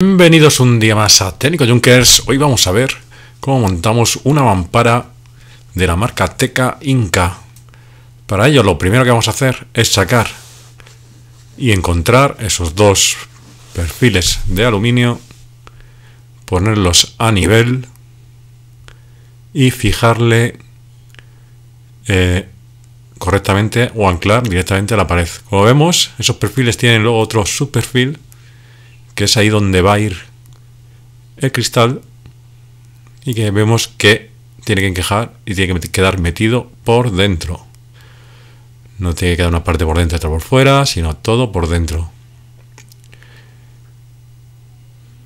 Bienvenidos un día más a Técnico Junkers. Hoy vamos a ver cómo montamos una mampara de la marca Teca Inca. Para ello lo primero que vamos a hacer es sacar y encontrar esos dos perfiles de aluminio, ponerlos a nivel y fijarle eh, correctamente o anclar directamente a la pared. Como vemos, esos perfiles tienen luego otro subperfil que es ahí donde va a ir el cristal y que vemos que tiene que encajar y tiene que quedar metido por dentro. No tiene que quedar una parte por dentro y otra por fuera, sino todo por dentro.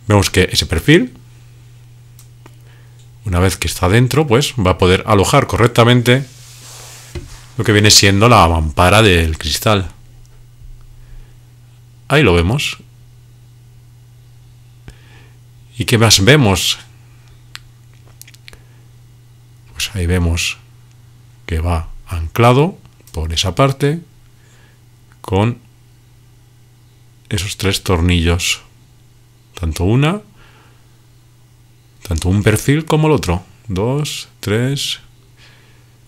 Vemos que ese perfil, una vez que está dentro, pues va a poder alojar correctamente lo que viene siendo la ampara del cristal. Ahí lo vemos, ¿Y qué más vemos? Pues ahí vemos que va anclado por esa parte con esos tres tornillos. Tanto una, tanto un perfil como el otro. Dos, tres,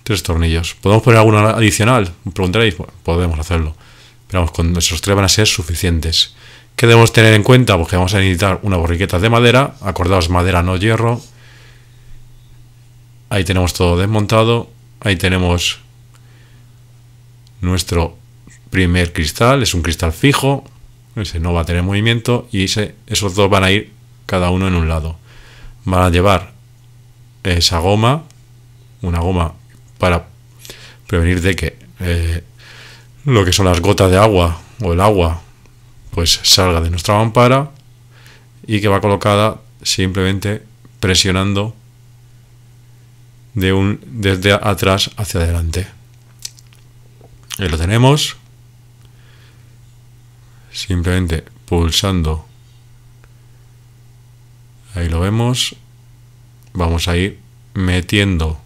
tres tornillos. ¿Podemos poner alguna adicional? Preguntaréis, podemos hacerlo. Pero vamos, con esos tres van a ser suficientes. ¿Qué debemos tener en cuenta? Porque pues vamos a necesitar una borriqueta de madera. Acordaos, madera, no hierro. Ahí tenemos todo desmontado. Ahí tenemos nuestro primer cristal. Es un cristal fijo. Ese no va a tener movimiento. Y esos dos van a ir cada uno en un lado. Van a llevar esa goma. Una goma para prevenir de que eh, lo que son las gotas de agua o el agua pues salga de nuestra ampara y que va colocada simplemente presionando de un, desde atrás hacia adelante. Ahí lo tenemos. Simplemente pulsando. Ahí lo vemos. Vamos a ir metiendo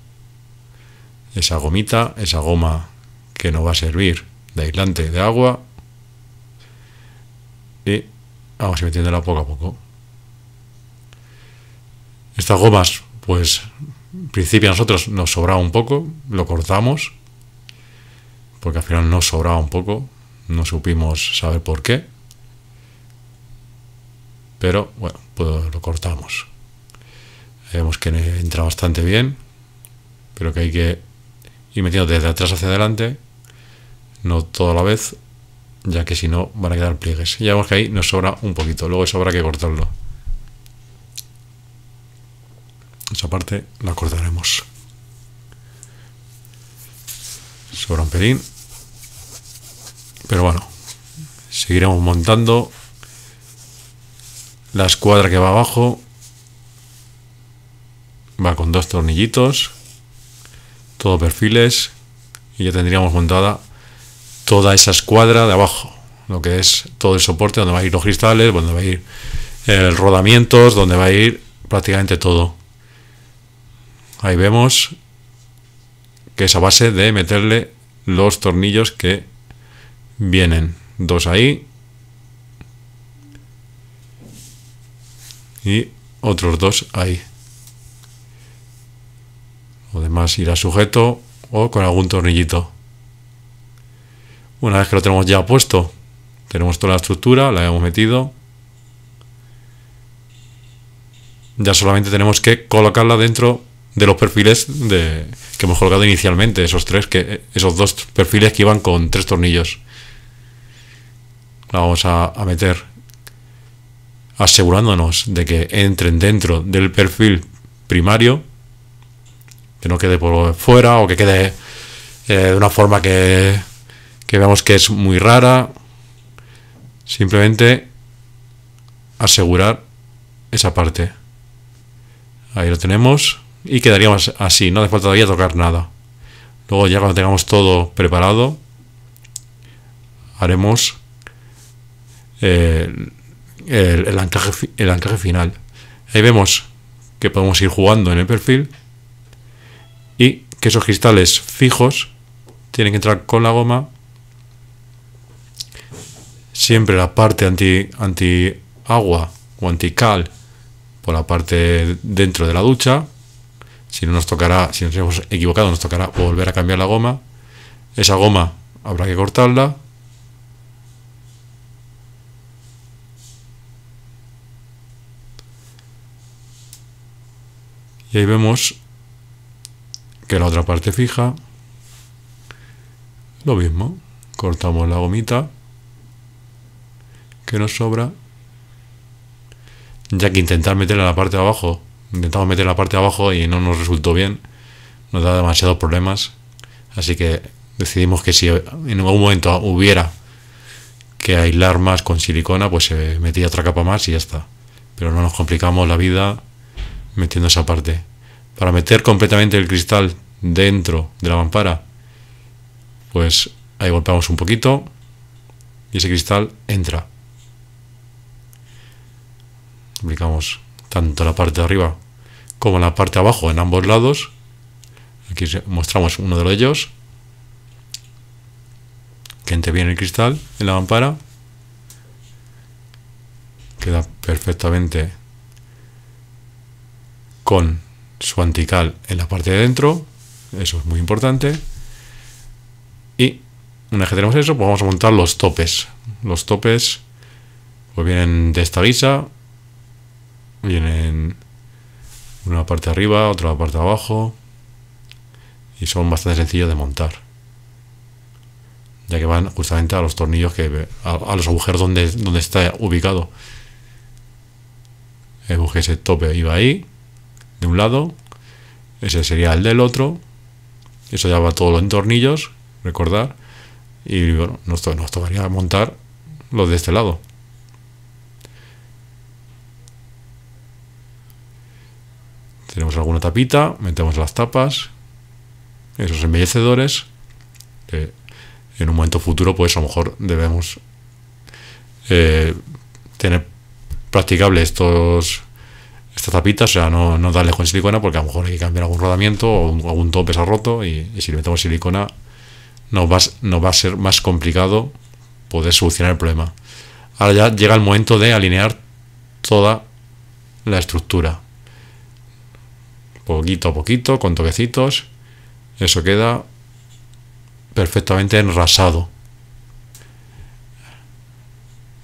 esa gomita, esa goma que nos va a servir de aislante de agua vamos a ir metiéndola poco a poco. Estas gomas, pues en principio a nosotros nos sobraba un poco, lo cortamos, porque al final nos sobraba un poco, no supimos saber por qué, pero bueno, pues lo cortamos. Vemos que entra bastante bien, pero que hay que ir metiendo desde atrás hacia adelante, no toda la vez, ya que si no van a quedar pliegues. Ya vemos que ahí nos sobra un poquito, luego eso habrá que cortarlo. Esa parte la cortaremos. Sobra un pelín. Pero bueno, seguiremos montando la escuadra que va abajo. Va con dos tornillitos, Todos perfiles y ya tendríamos montada toda esa escuadra de abajo, lo que es todo el soporte, donde va a ir los cristales, donde va a ir el eh, rodamientos, donde va a ir prácticamente todo. Ahí vemos que es a base de meterle los tornillos que vienen. Dos ahí. Y otros dos ahí. O demás irá sujeto o con algún tornillito. Una vez que lo tenemos ya puesto, tenemos toda la estructura, la hemos metido. Ya solamente tenemos que colocarla dentro de los perfiles de, que hemos colocado inicialmente, esos tres, que, esos dos perfiles que iban con tres tornillos. La vamos a, meter asegurándonos de que entren dentro del perfil primario, que no quede por fuera o que quede eh, de una forma que que vemos que es muy rara. Simplemente asegurar esa parte. Ahí lo tenemos. Y quedaríamos así, no hace falta todavía tocar nada. Luego ya cuando tengamos todo preparado, haremos eh, el, el, el anclaje final. Ahí vemos que podemos ir jugando en el perfil y que esos cristales fijos tienen que entrar con la goma siempre la parte anti, anti agua o cal por la parte dentro de la ducha. Si no nos tocará, si nos hemos equivocado, nos tocará volver a cambiar la goma. Esa goma habrá que cortarla. Y ahí vemos que la otra parte fija. Lo mismo, cortamos la gomita que nos sobra. Ya que intentar meterla en la parte de abajo, intentamos meter la parte de abajo y no nos resultó bien, nos da demasiados problemas. Así que decidimos que si en algún momento hubiera que aislar más con silicona, pues se metía otra capa más y ya está. Pero no nos complicamos la vida metiendo esa parte. Para meter completamente el cristal dentro de la mampara, pues ahí golpeamos un poquito y ese cristal entra aplicamos tanto la parte de arriba como la parte de abajo en ambos lados. Aquí mostramos uno de ellos que entre bien el cristal en la lámpara. Queda perfectamente con su antical en la parte de dentro. Eso es muy importante. Y una vez que tenemos eso, pues vamos a montar los topes. Los topes pues vienen de esta guisa, vienen una parte arriba, otra parte abajo y son bastante sencillos de montar ya que van justamente a los tornillos que a, los agujeros donde, donde está ubicado el ese tope iba ahí de un lado ese sería el del otro eso ya va todo en tornillos recordar y bueno nos tocaría montar los de este lado Tenemos alguna tapita, metemos las tapas, esos embellecedores. en un momento futuro, pues a lo mejor debemos eh, tener practicable estos estas tapitas, o sea, no, no darle con silicona porque a lo mejor hay que cambiar algún rodamiento o algún tope se ha roto y, si le metemos silicona nos va a ser más complicado poder solucionar el problema. Ahora ya llega el momento de alinear toda la estructura poquito a poquito, con toquecitos, eso queda perfectamente enrasado.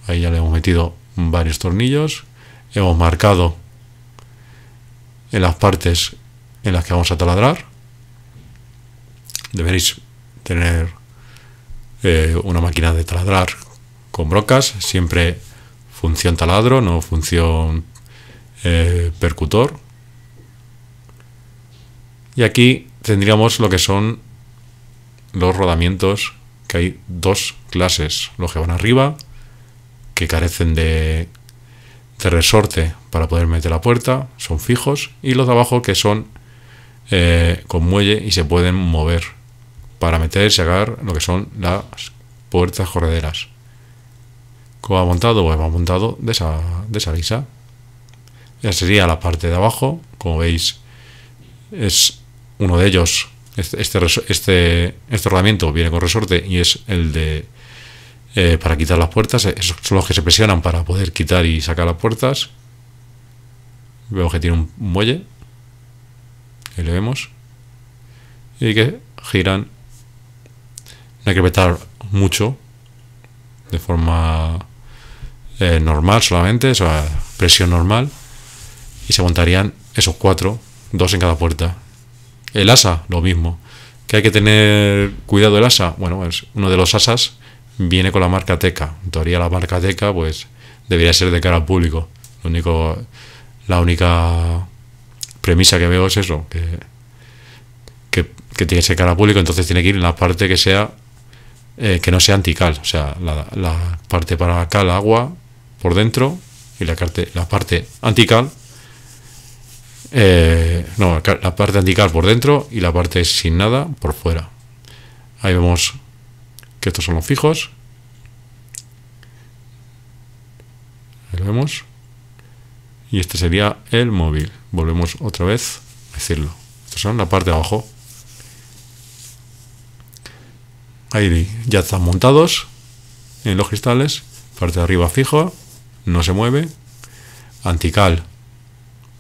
Ahí ya le hemos metido varios tornillos. Hemos marcado en las partes en las que vamos a taladrar. Deberéis tener eh, una máquina de taladrar con brocas. Siempre función taladro, no función eh, percutor. Y aquí tendríamos lo que son los rodamientos, que hay dos clases, los que van arriba, que carecen de, resorte para poder meter la puerta, son fijos, y los de abajo que son eh, con muelle y se pueden mover para meter y sacar lo que son las puertas correderas. ¿Cómo ha montado? ha pues montado de esa, de esa Ya sería la parte de abajo, como veis, es uno de ellos, este, este, este, este rodamiento viene con resorte y es el de eh, para quitar las puertas. Eh, son los que se presionan para poder quitar y sacar las puertas. Veo que tiene un muelle. Ahí lo vemos. Y que giran. No hay que apretar mucho. De forma eh, normal solamente. O presión normal. Y se montarían esos cuatro. Dos en cada puerta. El asa, lo mismo. ¿Que hay que tener cuidado el asa? Bueno, es uno de los asas viene con la marca Teca. En teoría la marca Teca pues debería ser de cara al público. Lo único, la única premisa que veo es eso, que, tiene que ser cara al público, entonces tiene que ir en la parte que sea eh, que no sea antical, o sea, la, parte para el agua por dentro y la, parte, la parte antical eh, no, la parte antical por dentro y la parte sin nada por fuera. Ahí vemos que estos son los fijos. Ahí lo vemos. Y este sería el móvil. Volvemos otra vez a decirlo. Estos son la parte de abajo. Ahí ya están montados en los cristales. Parte de arriba fijo. No se mueve. Antical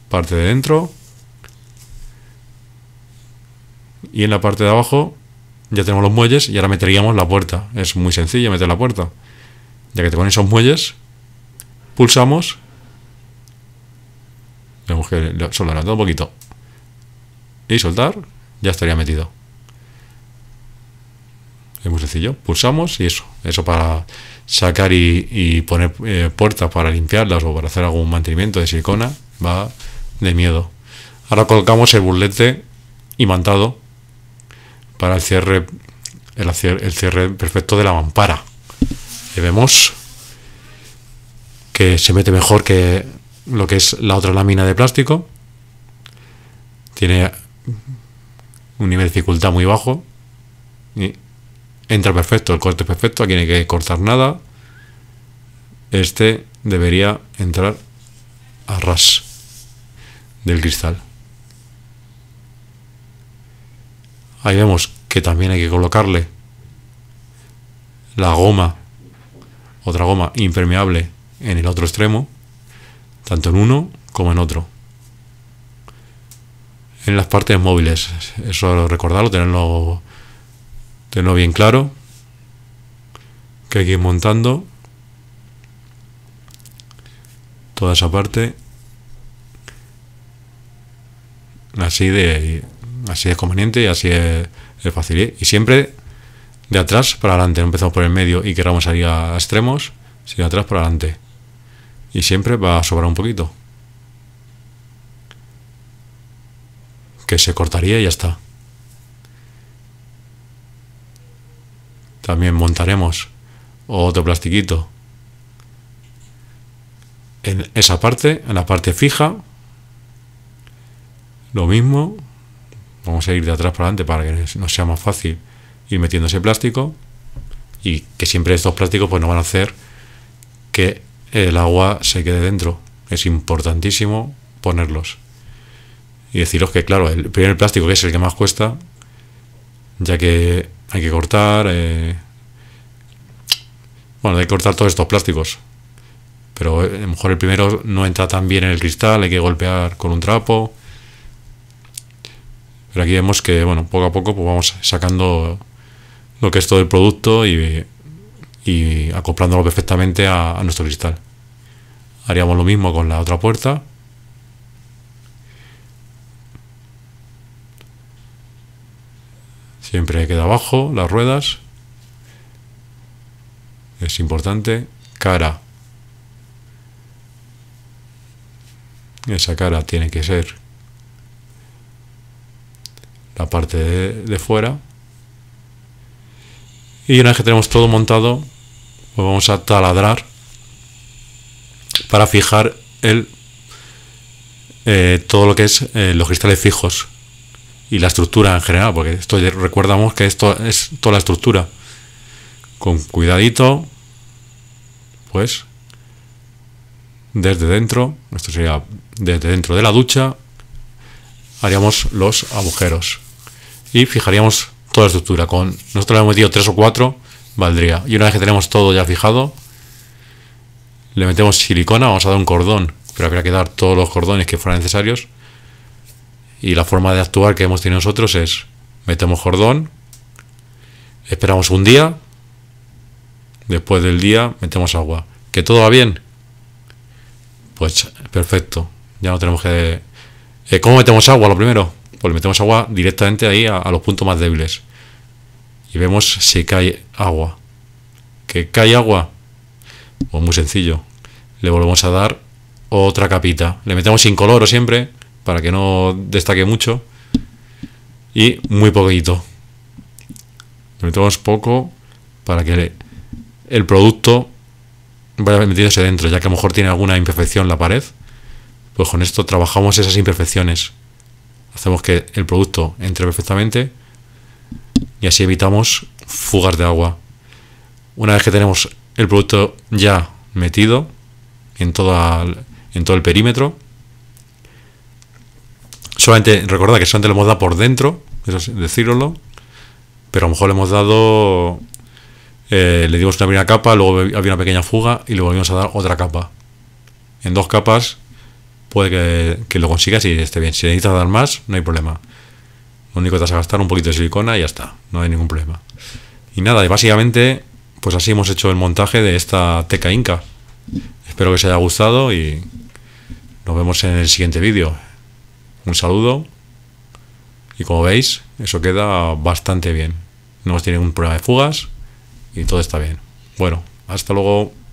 parte de dentro. Y en la parte de abajo ya tenemos los muelles y ahora meteríamos la puerta. Es muy sencillo meter la puerta. Ya que te pones esos muelles, pulsamos. Tenemos que soltar un poquito. Y soltar, ya estaría metido. Es muy sencillo. Pulsamos y eso. Eso para sacar y, poner eh, puertas para limpiarlas o para hacer algún mantenimiento de silicona. Va de miedo. Ahora colocamos el burlete imantado para el cierre, el, el cierre perfecto de la mampara. Y vemos que se mete mejor que lo que es la otra lámina de plástico. Tiene un nivel de dificultad muy bajo. Y entra perfecto, el corte perfecto, aquí no hay que cortar nada. Este debería entrar a ras del cristal. Ahí vemos que también hay que colocarle la goma, otra goma impermeable en el otro extremo, tanto en uno como en otro. En las partes móviles, eso recordarlo, tenerlo, tenerlo bien claro, que hay que ir montando toda esa parte Así de así es conveniente y así es, fácil. Y siempre de atrás para adelante, no empezamos por el medio y queramos salir a extremos, sino de atrás para adelante. Y siempre va a sobrar un poquito. Que se cortaría y ya está. También montaremos otro plastiquito en esa parte, en la parte fija, lo mismo, vamos a ir de atrás para adelante para que nos sea más fácil ir metiendo ese plástico y que siempre estos plásticos pues no van a hacer que el agua se quede dentro. Es importantísimo ponerlos. Y deciros que, claro, el primer plástico, que es el que más cuesta, ya que hay que cortar. Eh, bueno, hay que cortar todos estos plásticos. Pero eh, a lo mejor el primero no entra tan bien en el cristal, hay que golpear con un trapo. Pero aquí vemos que, bueno, poco a poco pues vamos sacando lo que es todo el producto y, y acoplándolo perfectamente a, a nuestro cristal. Haríamos lo mismo con la otra puerta. Siempre queda abajo las ruedas. Es importante. Cara. Esa cara tiene que ser la parte de, fuera. Y una vez que tenemos todo montado, pues vamos a taladrar para fijar el, eh, todo lo que es eh, los cristales fijos y la estructura en general, porque esto recordamos que esto es toda la estructura. Con cuidadito, pues desde dentro, esto sería desde dentro de la ducha, haríamos los agujeros y fijaríamos toda la estructura. Con nosotros le hemos metido 3 o cuatro valdría. Y una vez que tenemos todo ya fijado, le metemos silicona, vamos a dar un cordón, pero habría que dar todos los cordones que fueran necesarios. Y la forma de actuar que hemos tenido nosotros es metemos cordón, esperamos un día, después del día metemos agua. ¿Que todo va bien? Pues perfecto, ya no tenemos que eh, ¿Cómo metemos agua lo primero? Pues le metemos agua directamente ahí a, los puntos más débiles. Y vemos si cae agua. ¿Que cae agua? Pues muy sencillo. Le volvemos a dar otra capita. Le metemos sin o siempre, para que no destaque mucho. Y muy poquito. Le metemos poco para que el producto vaya metiéndose dentro, ya que a lo mejor tiene alguna imperfección la pared pues con esto trabajamos esas imperfecciones. Hacemos que el producto entre perfectamente y así evitamos fugas de agua. Una vez que tenemos el producto ya metido en, todo el perímetro, solamente recordad que solamente lo hemos dado por dentro, eso es decíroslo, pero a lo mejor le hemos dado, eh, le dimos una primera capa, luego había una pequeña fuga y le volvimos a dar otra capa. En dos capas puede que, lo consigas y esté bien. Si necesitas dar más, no hay problema. Lo único que te vas a gastar un poquito de silicona y ya está, no hay ningún problema. Y nada, y básicamente, pues así hemos hecho el montaje de esta teca inca. Espero que os haya gustado y nos vemos en el siguiente vídeo. Un saludo y como veis, eso queda bastante bien. No hemos tenido ningún problema de fugas y todo está bien. Bueno, hasta luego.